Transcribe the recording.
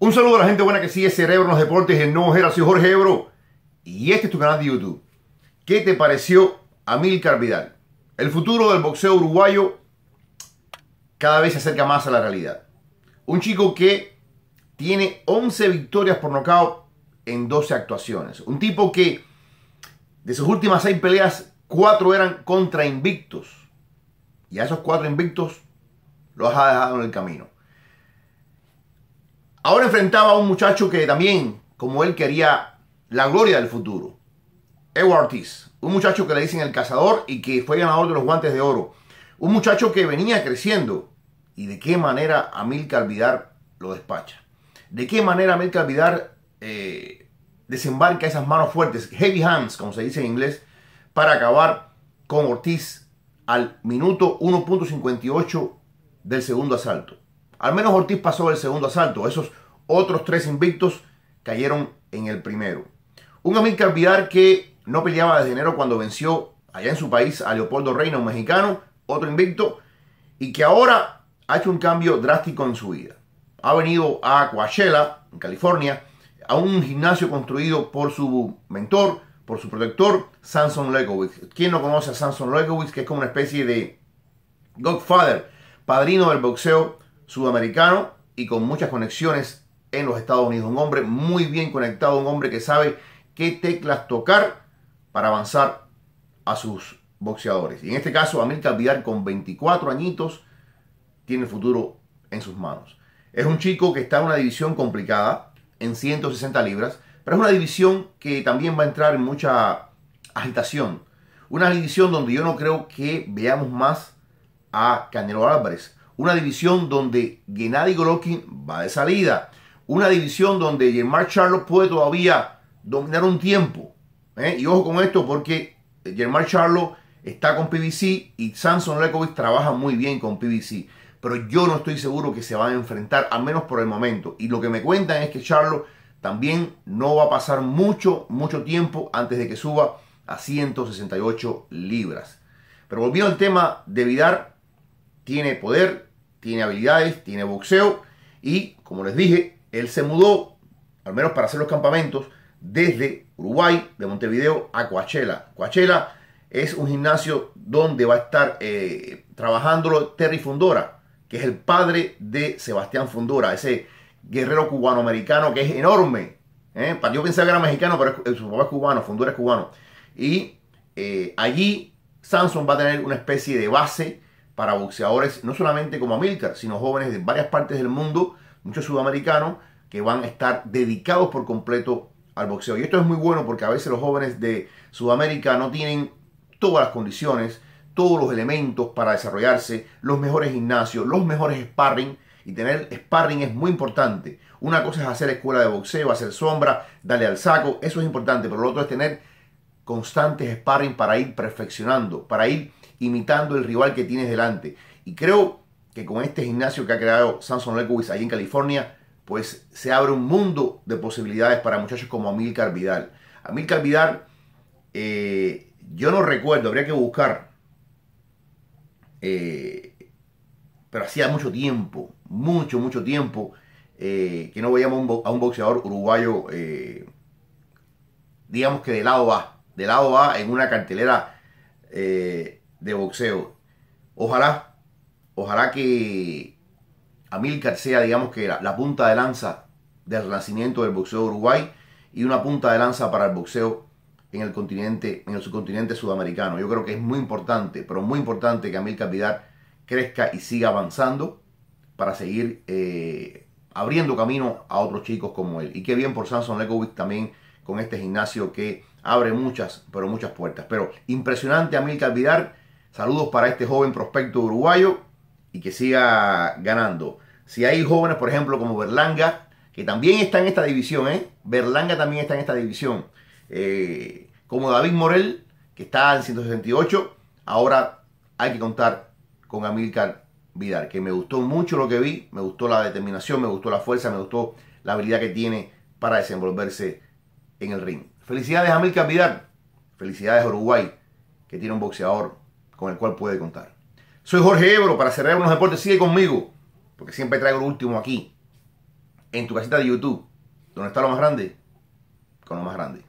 Un saludo a la gente buena que sigue Cerebro en los Deportes el Nuevo Gera. Soy Jorge Ebro y este es tu canal de YouTube. ¿Qué te pareció Amilcar Vidal? El futuro del boxeo uruguayo cada vez se acerca más a la realidad. Un chico que tiene 11 victorias por nocaut en 12 actuaciones. Un tipo que de sus últimas 6 peleas, 4 eran contra invictos. Y a esos 4 invictos los ha dejado en el camino. Ahora enfrentaba a un muchacho que también, como él, quería la gloria del futuro. Edward Ortiz, un muchacho que le dicen el cazador y que fue ganador de los guantes de oro. Un muchacho que venía creciendo. ¿Y de qué manera Amilcar Vidar lo despacha? ¿De qué manera Amilcar Vidar eh, desembarca esas manos fuertes, heavy hands, como se dice en inglés, para acabar con Ortiz al minuto 1.58 del segundo asalto? Al menos Ortiz pasó el segundo asalto. Esos otros tres invictos cayeron en el primero. Un que olvidar que no peleaba desde enero cuando venció allá en su país a Leopoldo Reina, un mexicano, otro invicto, y que ahora ha hecho un cambio drástico en su vida. Ha venido a Coachella, en California, a un gimnasio construido por su mentor, por su protector, Samson Lekowicz. ¿Quién no conoce a Samson Lekowitz? Que es como una especie de Godfather, padrino del boxeo sudamericano y con muchas conexiones en los Estados Unidos. Un hombre muy bien conectado, un hombre que sabe qué teclas tocar para avanzar a sus boxeadores. Y en este caso, América Vidal con 24 añitos tiene el futuro en sus manos. Es un chico que está en una división complicada, en 160 libras, pero es una división que también va a entrar en mucha agitación. Una división donde yo no creo que veamos más a Canelo Álvarez una división donde Gennady Golovkin va de salida. Una división donde Germán Charlo puede todavía dominar un tiempo. ¿eh? Y ojo con esto porque Germán Charlo está con PBC y Samson Lekovic trabaja muy bien con PBC. Pero yo no estoy seguro que se van a enfrentar, al menos por el momento. Y lo que me cuentan es que Charlo también no va a pasar mucho, mucho tiempo antes de que suba a 168 libras. Pero volviendo al tema de Vidar, tiene poder, tiene habilidades, tiene boxeo y, como les dije, él se mudó, al menos para hacer los campamentos, desde Uruguay, de Montevideo, a Coachella. Coachella es un gimnasio donde va a estar eh, trabajando Terry Fundora, que es el padre de Sebastián Fundora, ese guerrero cubano-americano que es enorme. ¿eh? Yo pensaba que era mexicano, pero eh, su papá es cubano, Fundora es cubano. Y eh, allí Samson va a tener una especie de base para boxeadores, no solamente como Amilcar, sino jóvenes de varias partes del mundo, muchos sudamericanos, que van a estar dedicados por completo al boxeo. Y esto es muy bueno porque a veces los jóvenes de Sudamérica no tienen todas las condiciones, todos los elementos para desarrollarse, los mejores gimnasios, los mejores sparring. Y tener sparring es muy importante. Una cosa es hacer escuela de boxeo, hacer sombra, darle al saco, eso es importante, pero lo otro es tener constantes sparring para ir perfeccionando, para ir imitando el rival que tienes delante. Y creo que con este gimnasio que ha creado Samson Lekowitz ahí en California, pues se abre un mundo de posibilidades para muchachos como Amilcar Vidal. Amilcar Vidal, eh, yo no recuerdo, habría que buscar, eh, pero hacía mucho tiempo, mucho, mucho tiempo, eh, que no veíamos a un boxeador uruguayo, digamos que de lado va de lado A en una cartelera eh, de boxeo. Ojalá, ojalá que Amilcar sea, digamos que la, la punta de lanza del renacimiento del boxeo de Uruguay y una punta de lanza para el boxeo en el continente, en el subcontinente sudamericano. Yo creo que es muy importante, pero muy importante que Amilcar Vidal crezca y siga avanzando para seguir eh, abriendo camino a otros chicos como él. Y qué bien por Samson Lekovic también con este gimnasio que abre muchas, pero muchas puertas. Pero impresionante Amilcar Vidar. Saludos para este joven prospecto uruguayo y que siga ganando. Si hay jóvenes, por ejemplo, como Berlanga, que también está en esta división, ¿eh? Berlanga también está en esta división. Eh, como David Morel, que está en 168, ahora hay que contar con Amilcar Vidal, que me gustó mucho lo que vi, me gustó la determinación, me gustó la fuerza, me gustó la habilidad que tiene para desenvolverse en el ring. Felicidades a Milka Vidal. Felicidades a Uruguay, que tiene un boxeador con el cual puede contar. Soy Jorge Ebro, para cerrar unos deportes sigue conmigo, porque siempre traigo lo último aquí, en tu casita de YouTube, donde está lo más grande, con lo más grande.